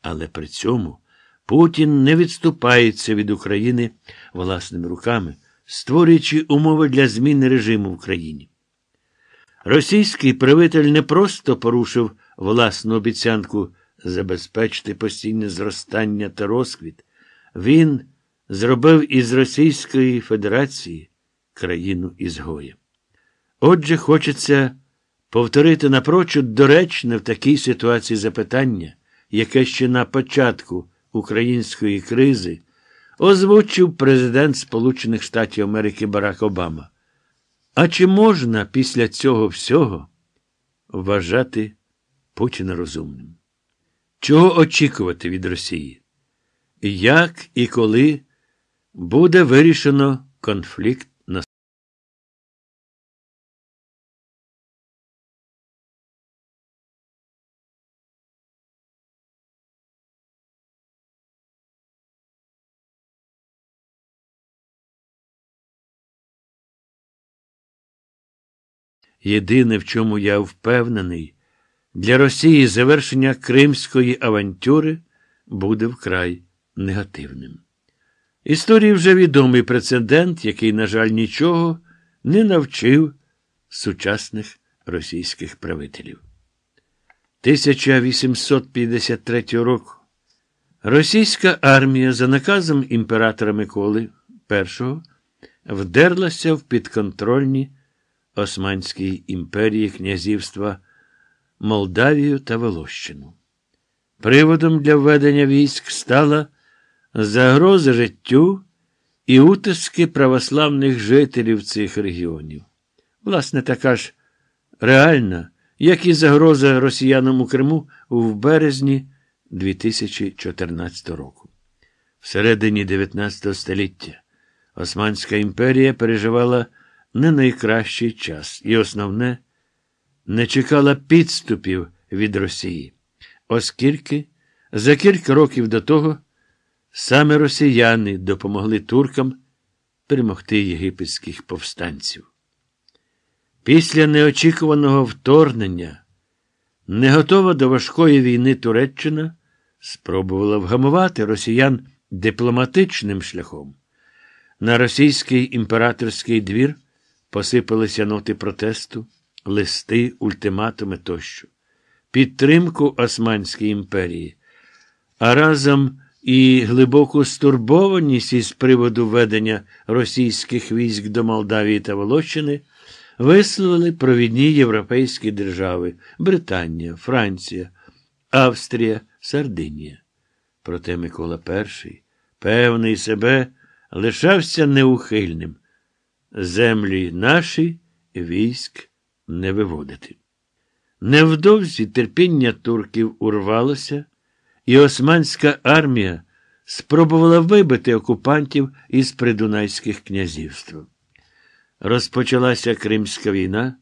але при цьому Путін не відступається від України власними руками, створюючи умови для зміни режиму в країні. Російський правитель не просто порушив власну обіцянку забезпечити постійне зростання та розквіт, він зробив із Російської Федерації країну ізгоя. Отже, хочеться повторити напрочуд доречне в такій ситуації запитання, яке ще на початку української кризи озвучив президент Сполучених Штатів Америки Барак Обама. А чи можна після цього всього вважати Путіна розумним? Чого очікувати від Росії? Як і коли буде вирішено конфлікт на Єдине, в чому я впевнений, для Росії завершення кримської авантюри буде вкрай негативним. Історії вже відомий прецедент, який, на жаль, нічого не навчив сучасних російських правителів. 1853 року російська армія за наказом імператора Миколи I вдерлася в підконтрольні Османській імперії князівства Молдавію та Волощину. Приводом для введення військ стала загрози життю і утиски православних жителів цих регіонів. Власне, така ж реальна, як і загроза росіянам у Криму в березні 2014 року. Всередині 19 століття Османська імперія переживала не найкращий час, і основне, не чекала підступів від Росії, оскільки за кілька років до того. Саме росіяни допомогли туркам перемогти єгипетських повстанців. Після неочікуваного вторгнення не готова до важкої війни Туреччина спробувала вгамувати росіян дипломатичним шляхом. На російський імператорський двір посипалися ноти протесту, листи, ультиматуми тощо, підтримку Османської імперії, а разом і глибоку стурбованість із приводу ведення російських військ до Молдавії та Волощини висловили провідні європейські держави Британія, Франція, Австрія, Сардинія. Проте Микола І, певний себе, лишався неухильним. Землі наші військ не виводити. Невдовзі терпіння турків урвалося і Османська армія спробувала вибити окупантів із придунайських князівств. Розпочалася Кримська війна,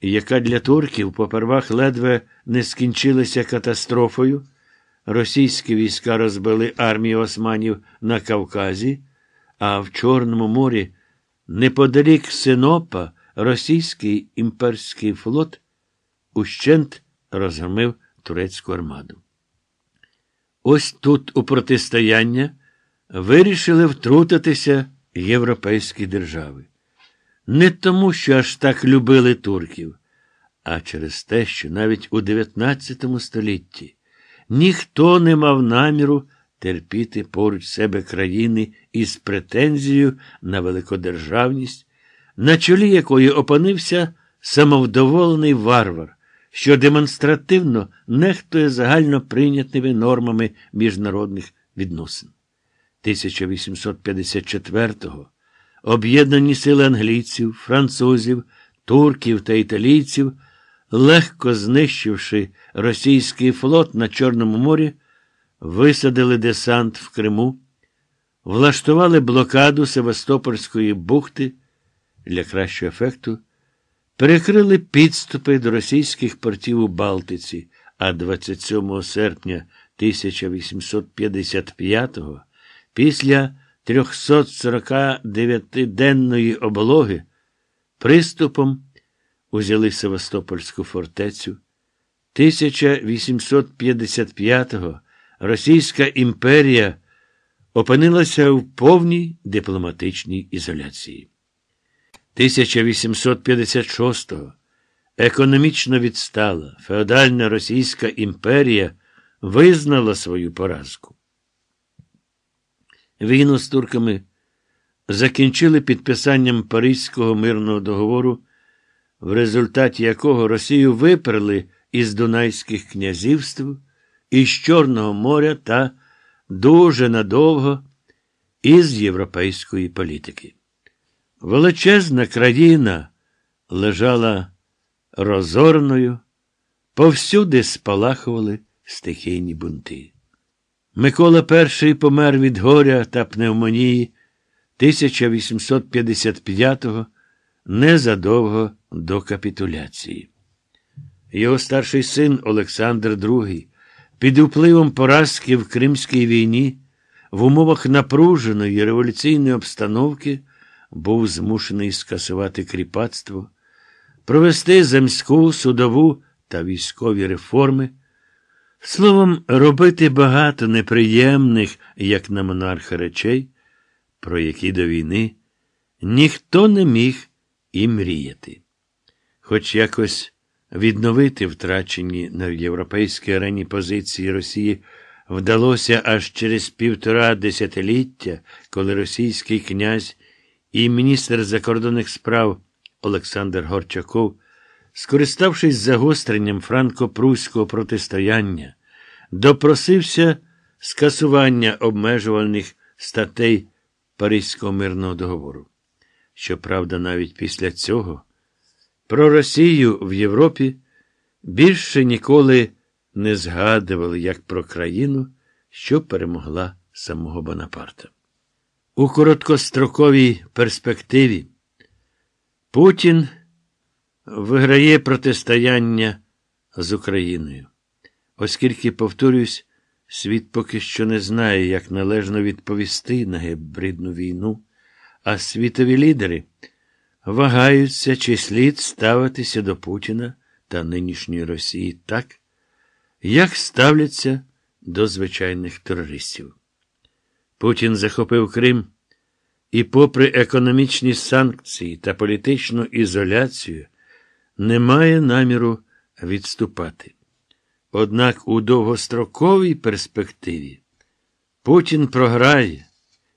яка для турків попервах ледве не скінчилася катастрофою. Російські війська розбили армію османів на Кавказі, а в Чорному морі, неподалік Синопа, російський імперський флот ущент розгромив турецьку армаду. Ось тут у протистояння вирішили втрутитися європейські держави. Не тому, що аж так любили турків, а через те, що навіть у XIX столітті ніхто не мав наміру терпіти поруч себе країни із претензією на великодержавність, на чолі якої опинився самовдоволений варвар що демонстративно нехтує загально прийнятними нормами міжнародних відносин. 1854-го об'єднані сили англійців, французів, турків та італійців, легко знищивши російський флот на Чорному морі, висадили десант в Криму, влаштували блокаду Севастопольської бухти для кращого ефекту перекрили підступи до російських портів у Балтиці, а 27 серпня 1855-го, після 349-денної облоги, приступом узяли Севастопольську фортецю. 1855-го Російська імперія опинилася в повній дипломатичній ізоляції. 1856-го економічно відстала феодальна Російська імперія визнала свою поразку. Війну з турками закінчили підписанням Паризького мирного договору, в результаті якого Росію виперли із Дунайських князівств, із Чорного моря та дуже надовго із європейської політики. Величезна країна лежала розорною, повсюди спалахували стихійні бунти. Микола І помер від горя та пневмонії 1855-го, незадовго до капітуляції. Його старший син Олександр II під впливом поразки в Кримській війні в умовах напруженої революційної обстановки був змушений скасувати кріпацтво, провести земську, судову та військові реформи. Словом, робити багато неприємних, як на монарха речей, про які до війни ніхто не міг і мріяти. Хоч якось відновити втрачені на європейській арені позиції Росії вдалося аж через півтора десятиліття, коли російський князь і міністр закордонних справ Олександр Горчаков, скориставшись загостренням франко-пруського протистояння, допросився скасування обмежувальних статей Паризького мирного договору. Щоправда, навіть після цього про Росію в Європі більше ніколи не згадували як про країну, що перемогла самого Бонапарта у короткостроковій перспективі. Путін виграє протистояння з Україною, оскільки, повторюсь, світ поки що не знає, як належно відповісти на гібридну війну, а світові лідери вагаються, чи слід ставитися до Путіна та нинішньої Росії так, як ставляться до звичайних терористів. Путін захопив Крим і, попри економічні санкції та політичну ізоляцію, не має наміру відступати. Однак у довгостроковій перспективі Путін програє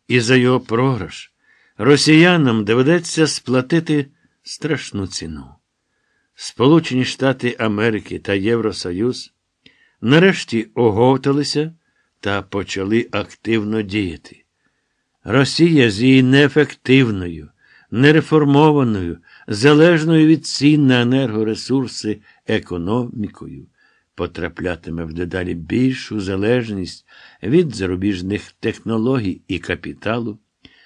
і за його програш росіянам доведеться сплатити страшну ціну. Сполучені Штати Америки та Євросоюз нарешті оговталися та почали активно діяти. Росія з її неефективною, нереформованою, залежною від цін на енергоресурси економікою, потраплятиме в дедалі більшу залежність від зарубіжних технологій і капіталу,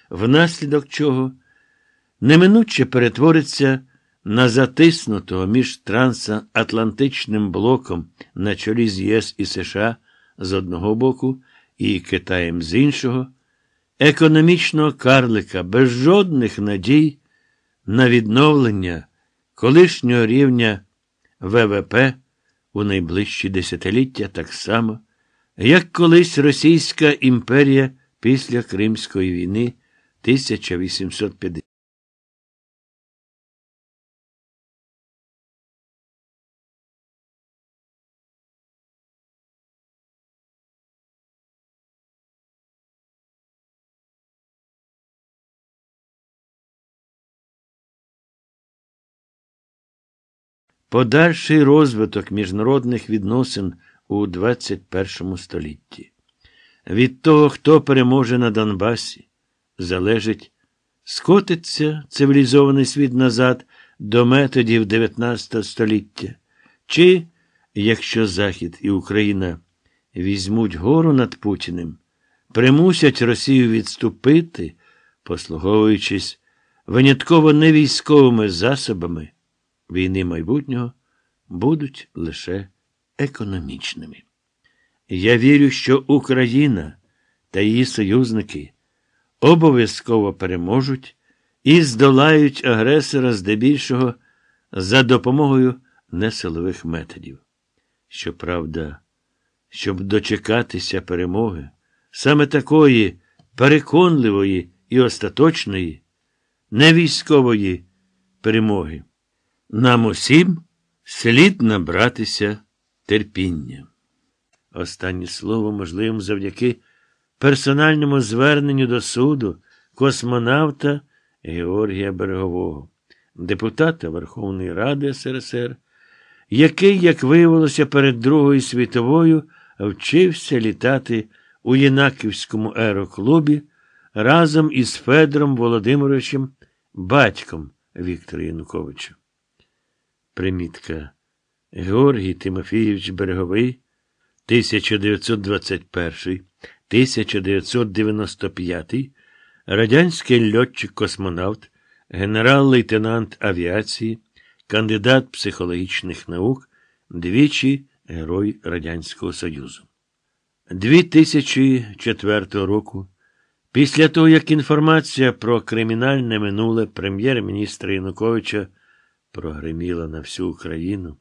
внаслідок чого неминуче перетвориться. На затиснутого між трансатлантичним блоком на чолі з ЄС і США з одного боку і Китаєм з іншого, економічного карлика без жодних надій на відновлення колишнього рівня ВВП у найближчі десятиліття так само, як колись Російська імперія після Кримської війни 1850. Подальший розвиток міжнародних відносин у 21 столітті. Від того, хто переможе на Донбасі, залежить, скотиться цивілізований світ назад до методів 19 століття, чи, якщо Захід і Україна візьмуть гору над Путіним, примусять Росію відступити, послуговуючись винятково не військовими засобами війни майбутнього будуть лише економічними. Я вірю, що Україна та її союзники обов'язково переможуть і здолають агресора здебільшого за допомогою несилових методів. Щоправда, щоб дочекатися перемоги, саме такої переконливої і остаточної, не військової перемоги. Нам усім слід набратися терпіння. Останнє слово, можливим завдяки персональному зверненню до суду космонавта Георгія Берегового, депутата Верховної Ради СРСР, який, як виявилося, перед Другою світовою вчився літати у Єнаківському аероклубі разом із Федором Володимировичем, батьком Віктора Януковича. Примітка. Георгій Тимофійович Береговий, 1921, 1995, радянський льотчик-космонавт, генерал-лейтенант авіації, кандидат психологічних наук, двічі Герой Радянського Союзу. 2004 року. Після того, як інформація про кримінальне минуле прем'єр-міністра Януковича прогреміла на всю Україну,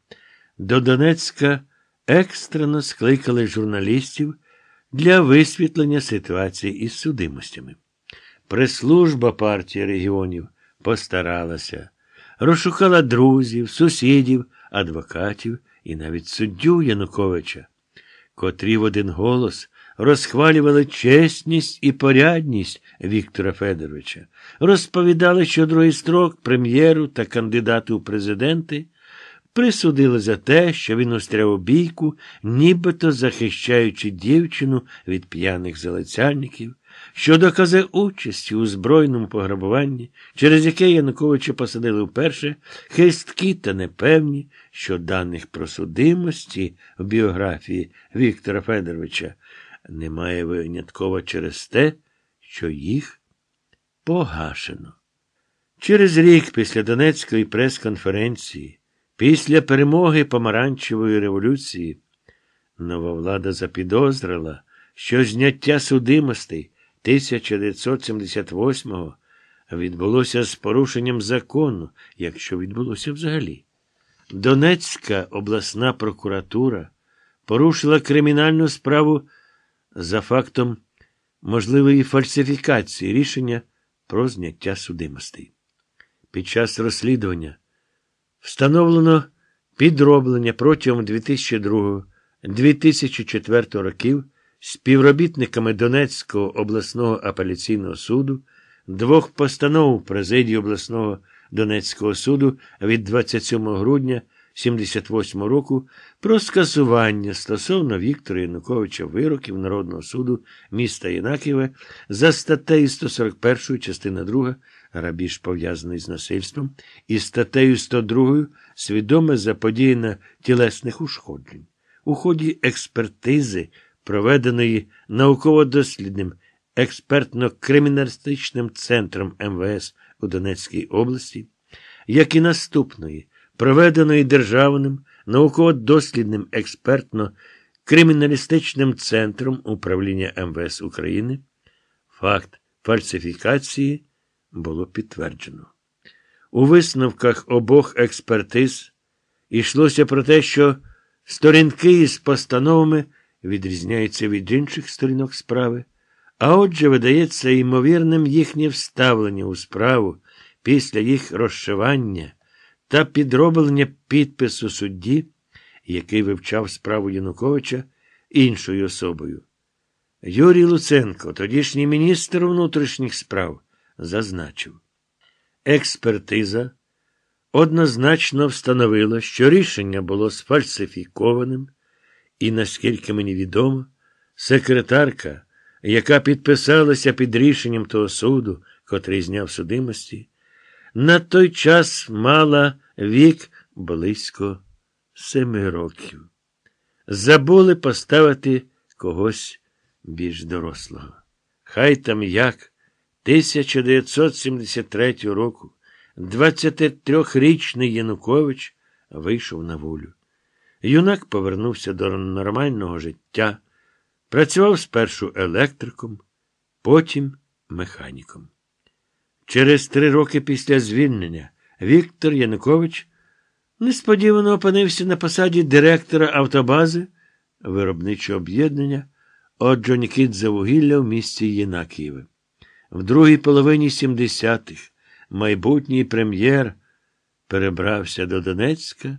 до Донецька екстрено скликали журналістів для висвітлення ситуації із судимостями. Преслужба партії регіонів постаралася, розшукала друзів, сусідів, адвокатів і навіть суддю Януковича, котрі в один голос розхвалювали чесність і порядність Віктора Федоровича, розповідали, що другий строк прем'єру та кандидату у президенти присудили за те, що він устряв у бійку, нібито захищаючи дівчину від п'яних залицяльників, що докази участі у збройному пограбуванні, через яке Януковича посадили вперше, хисткі та непевні, що даних про судимості в біографії Віктора Федоровича немає винятково через те, що їх погашено. Через рік після Донецької прес-конференції, після перемоги Помаранчевої революції, нова влада запідозрила, що зняття судимостей 1978-го відбулося з порушенням закону, якщо відбулося взагалі. Донецька обласна прокуратура порушила кримінальну справу за фактом можливої фальсифікації рішення про зняття судимостей. Під час розслідування встановлено підроблення протягом 2002-2004 років співробітниками Донецького обласного апеляційного суду двох постанов президії обласного Донецького суду від 27 грудня 78 року про скасування стосовно Віктора Януковича вироків Народного суду міста Єнаківе за статтею 141 частина 2 грабіж пов'язаний з насильством і статтею 102 свідоме заподіяння тілесних ушкоджень у ході експертизи, проведеної науково-дослідним експертно-криміналістичним центром МВС у Донецькій області, як і наступної проведеної Державним науково-дослідним експертно криміналістичним центром управління МВС України, факт фальсифікації було підтверджено. У висновках обох експертиз йшлося про те, що сторінки із постановами відрізняються від інших сторінок справи, а отже, видається ймовірним їхнє вставлення у справу після їх розшивання та підроблення підпису судді, який вивчав справу Януковича іншою особою. Юрій Луценко, тодішній міністр внутрішніх справ, зазначив, експертиза однозначно встановила, що рішення було сфальсифікованим, і, наскільки мені відомо, секретарка, яка підписалася під рішенням того суду, котрий зняв судимості, на той час мала вік близько семи років. Забули поставити когось більш дорослого. Хай там як 1973 року 23-річний Янукович вийшов на волю. Юнак повернувся до нормального життя, працював спершу електриком, потім механіком. Через три роки після звільнення Віктор Янукович несподівано опинився на посаді директора автобази виробничого об'єднання Оджонікідзе вугілля в місті Єнакієве. В другій половині 70-х майбутній прем'єр перебрався до Донецька,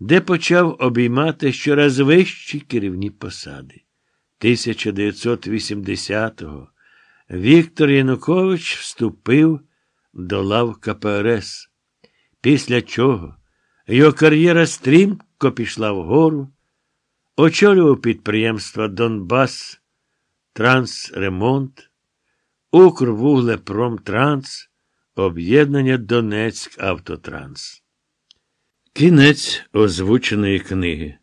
де почав обіймати щораз вищі керівні посади. 1980-го Віктор Янукович вступив до лав КПРС, після чого його кар'єра стрімко пішла вгору, очолював підприємства Донбас, Трансремонт, Укрвуглепромтранс, Об'єднання Донецьк Автотранс. Кінець озвученої книги.